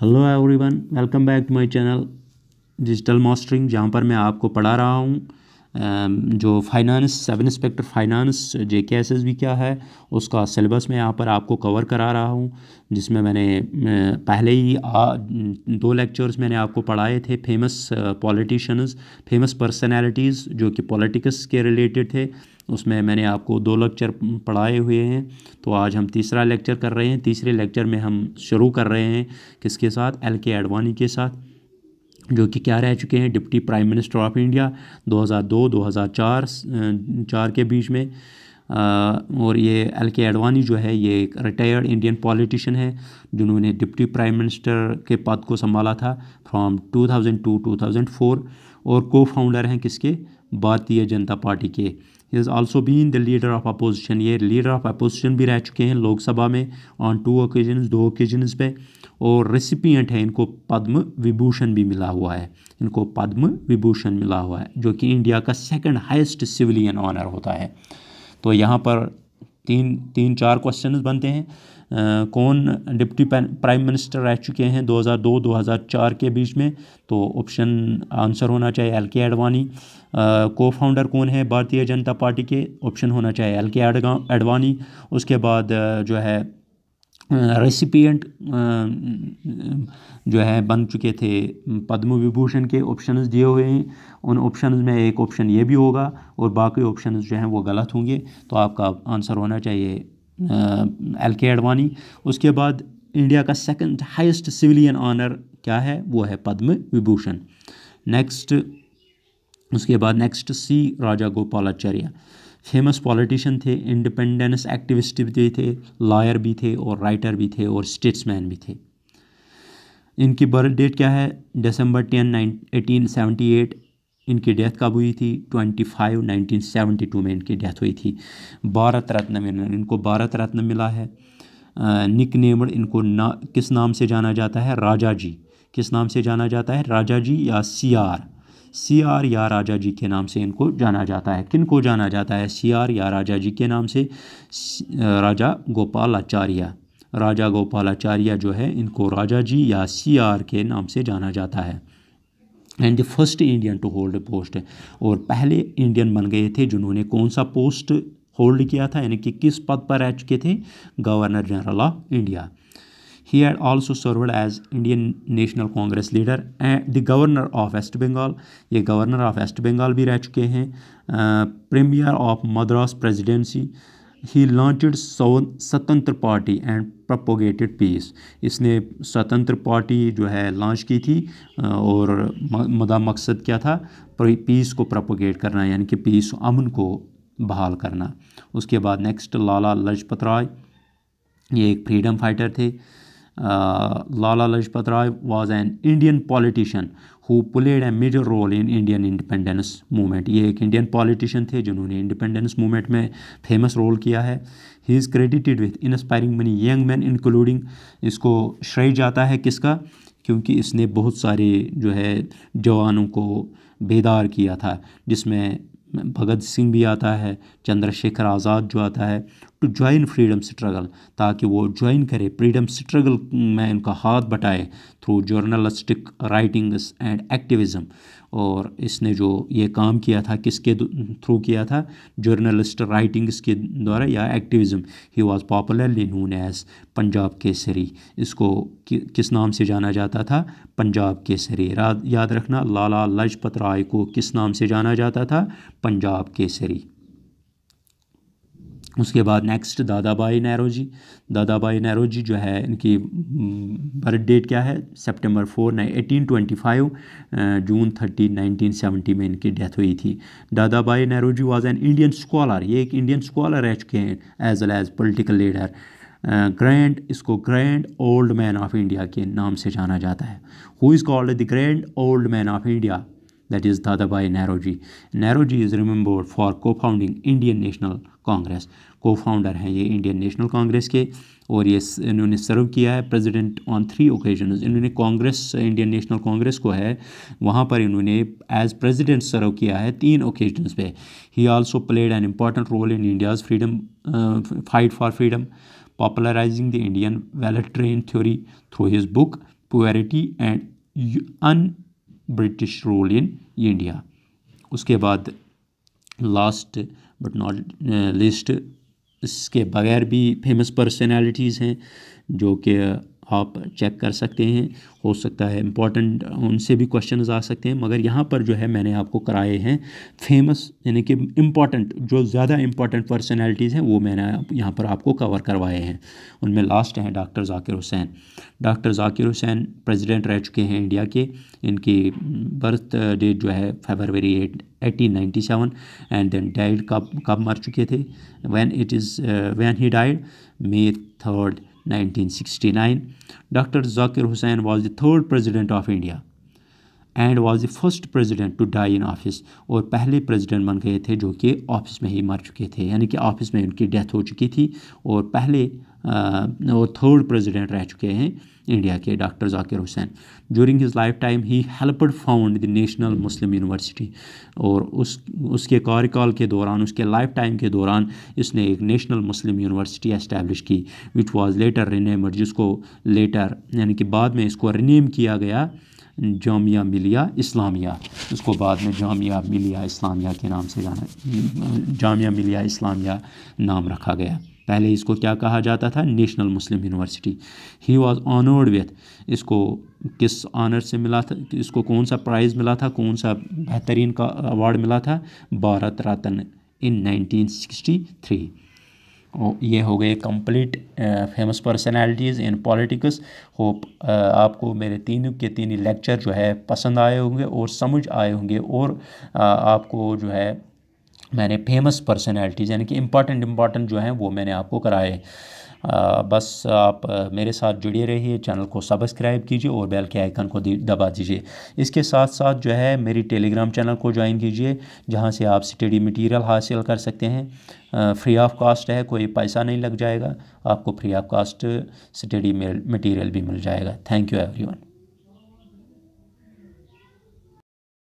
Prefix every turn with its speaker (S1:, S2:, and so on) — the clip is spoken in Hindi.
S1: Hello everyone welcome back to my channel digital mastering जहाँ पर मैं आपको पढ़ा रहा हूँ जो फाइनेंस सब इंस्पेक्टर फाइनेंस जे के एस एस भी क्या है उसका सिलेबस मैं यहाँ पर आपको कवर करा रहा हूँ जिसमें मैंने पहले ही आ, दो लेक्चर्स मैंने आपको पढ़ाए थे फेमस पॉलिटिशियंस फेमस पर्सनैलिटीज़ जो कि पॉलिटिक्स के रिलेटेड थे उसमें मैंने आपको दो लेक्चर पढ़ाए हुए हैं तो आज हम तीसरा लेक्चर कर रहे हैं तीसरे लेक्चर में हम शुरू कर रहे हैं किसके साथ एल के आडवाणी के साथ जो कि क्या रह चुके हैं deputy prime minister of India 2002 2004 चार के बीच में और ये एल के एडवानी जो है ये एक रिटायर्ड इंडियन पॉलिटिशियन है जिन्होंने डिप्टी प्राइम मिनिस्टर के पद को संभाला था फ्रॉम 2002 फोर और को फाउंडर हैं किसके भारतीय जनता पार्टी के he is also been the leader of opposition ये लीडर ऑफ अपोजिशन भी रह चुके हैं लोकसभा में ऑन टू ओकेजन्स दो ओकेजन्स पे और रेसिपियंट है इनको पद्म विभूषण भी मिला हुआ है इनको पद्म विभूषण मिला हुआ है जो कि इंडिया का सेकेंड हाइस्ट सिविलियन ऑनर होता है तो यहाँ पर तीन तीन चार क्वेश्चन बनते हैं आ, कौन डिप्टी प्राइम मिनिस्टर रह चुके हैं 2002-2004 के बीच में तो ऑप्शन आंसर होना चाहिए एल के अडवानी को फाउंडर कौन है भारतीय जनता पार्टी के ऑप्शन होना चाहिए एल के अडवानी उसके बाद जो है रेसिपियट जो है बन चुके थे पद्म विभूषण के ऑप्शंस दिए हुए हैं उन ऑप्शंस में एक ऑप्शन ये भी होगा और बाकी ऑप्शंस जो हैं वो गलत होंगे तो आपका आंसर होना चाहिए एल के अडवानी उसके बाद इंडिया का सेकंड हाईएस्ट सिविलियन ऑनर क्या है वो है पद्म विभूषण नेक्स्ट उसके बाद next C Raja Gopalacharya famous politician थे इंडिपेंडेंस एक्टिविस्ट भी थे लॉयर भी थे और राइटर भी थे और स्टेट्समैन भी थे इनकी बर्थ डेट क्या है दिसंबर ten nine eighteen seventy eight इनकी डेथ कब हुई थी twenty five nineteen seventy two में इनकी डेथ हुई थी भारत रत्न मिला इनको भारत रत्न मिला है निक नेमड इनको ना किस नाम से जाना जाता है राजा जी किस नाम से जाना जाता है राजा जी या सियार आर सी आर या राजा जी के नाम से इनको जाना जाता है किन को जाना जाता है सी आर या राजा जी के नाम से राजा गोपाल आचार्य राजा गोपाल आचार्य जो है इनको राजा जी या सी आर के नाम से जाना जाता है and the first Indian to hold post और पहले इंडियन बन गए थे जिन्होंने कौन सा पोस्ट होल्ड किया था यानी कि किस पद पर रह चुके थे governor general of India He had also served as Indian National Congress leader and the governor of West Bengal. ye governor of West Bengal भी रह चुके हैं Premier of Madras Presidency. He launched Swatantra party and propagated peace इसने स्वतंत्र पार्टी जो है लॉन्च की थी और मदा मकसद क्या था पीस को प्रपोगेट करना यानी कि पीस अमन ko बहाल करना उसके बाद नेक्स्ट लाला लजपत राय ये एक फ्रीडम फाइटर थे Uh, Lala Lajpat Rai was an Indian politician who played a major role in Indian independence movement. ये एक Indian politician थे जिन्होंने independence movement में famous role किया है He is credited with inspiring many young men including इसको श्रेय जाता है किसका क्योंकि इसने बहुत सारे जो है जवानों को बेदार किया था जिसमें भगत सिंह भी आता है चंद्रशेखर आज़ाद जो आता है टू ज्वाइन फ्रीडम स्ट्रगल ताकि वो ज्वाइन करे फ्रीडम स्ट्रगल में उनका हाथ बटाए through journalistic writings and activism और इसने जो ये काम किया था किसके थ्रू किया था जर्नलिस्ट राइटिंग्स के द्वारा या activism he was popularly known as Punjab Kesari इसको कि, किस नाम से जाना जाता था पंजाब केसरी याद रखना लाला लाजपत राय को किस नाम से जाना जाता था पंजाब केसरी उसके बाद नेक्स्ट दादा भाई नेहरू जी दादा भाई नेहरू जी जो है इनकी बर्थ डेट क्या है सितंबर four eighteen twenty five June thirty nineteen seventy में इनकी डेथ हुई थी Dadabhai Nehru ji was an Indian scholar ये एक इंडियन स्कॉलर रह चुके हैं as well as political leader grand इसको grand old man of India के नाम से जाना जाता है who is called the grand old man of India that is Dadabhai Nehroji. Nehroji is remembered for co-founding Indian National Congress. Co-founder हैं ये Indian National Congress के और ये इन्होंने सर्व किया है प्रेसिडेंट ऑन थ्री ओकेजन इन्होंने कांग्रेस इंडियन नेशनल कांग्रेस को है वहाँ पर इन्होंने एज प्रेसिडेंट सर्व किया है तीन ओकेजन्स पे he also played an important role in India's freedom fight for freedom popularizing the Indian well-trained theory through his book Poverty and Un British rule in India उसके बाद लास्ट बट नॉट लिस्ट इसके बगैर भी फेमस पर्सनैलिटीज़ हैं जो कि आप चेक कर सकते हैं हो सकता है इम्पॉर्टेंट उनसे भी क्वेश्चन आ सकते हैं मगर यहाँ पर जो है मैंने आपको कराए हैं फेमस यानी कि इम्पॉर्टेंट जो ज़्यादा इम्पॉर्टेंट पर्सनैलिटीज़ हैं वो मैंने यहाँ पर आपको कवर करवाए हैं उनमें लास्ट हैं doctor Zakir Husain doctor Zakir Husain president रह चुके हैं इंडिया के इनकी बर्थ डेट जो है February eight eighteen ninety seven and then died कब कब मर चुके थे when it is when he died May third 1969 doctor Zakir Husain was the third president of India and was the first president to die in office और पहले प्रेसिडेंट बन गए थे जो कि ऑफिस में ही मर चुके थे यानी कि ऑफिस में उनकी डेथ हो चुकी थी और पहले वो थर्ड प्रेसिडेंट रह चुके हैं इंडिया के doctor Zakir Husain during his lifetime he helped found the national Muslim university और उस उसके कार्यकाल के दौरान उसके लाइफ टाइम के दौरान इसने एक नेशनल मुस्लिम यूनिवर्सिटी एस्टैब्लिश की विच वाज लेटर रिनेमड जिसको लेटर यानी कि बाद में इसको रिनेम किया गया जामिया मिलिया इस्लामिया उसको बाद में जामिया मिलिया इस्लामिया के नाम से जाना जामिया मिलिया इस्लामिया नाम रखा गया पहले इसको क्या कहा जाता था national Muslim university he was honoured with इसको किस ऑनर से मिला था इसको कौन सा प्राइज़ मिला था कौन सा बेहतरीन का अवार्ड मिला था भारत रत्न इन नाइनटीन और ये हो गए complete famous personalities in politics hope आपको मेरे तीनों के तीन लेक्चर जो है पसंद आए होंगे और समझ आए होंगे और आ, आपको जो है मैंने फेमस पर्सनैलिटीज़ यानी कि इम्पॉर्टेंट इम्पॉर्टेंट जो हैं वो मैंने आपको कराए आ, बस आप मेरे साथ जुड़े रहिए चैनल को सब्सक्राइब कीजिए और बेल के आइकन को दबा दीजिए इसके साथ साथ जो है मेरी टेलीग्राम चैनल को ज्वाइन कीजिए जहाँ से आप स्टडी मटेरियल हासिल कर सकते हैं फ्री ऑफ कास्ट है कोई पैसा नहीं लग जाएगा आपको free of cost study material भी मिल जाएगा थैंक यू एवरी